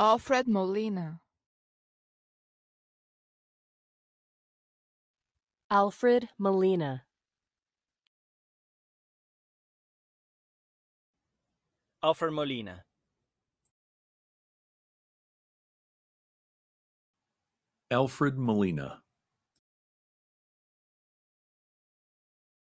Alfred Molina Alfred Molina Alfred Molina Alfred Molina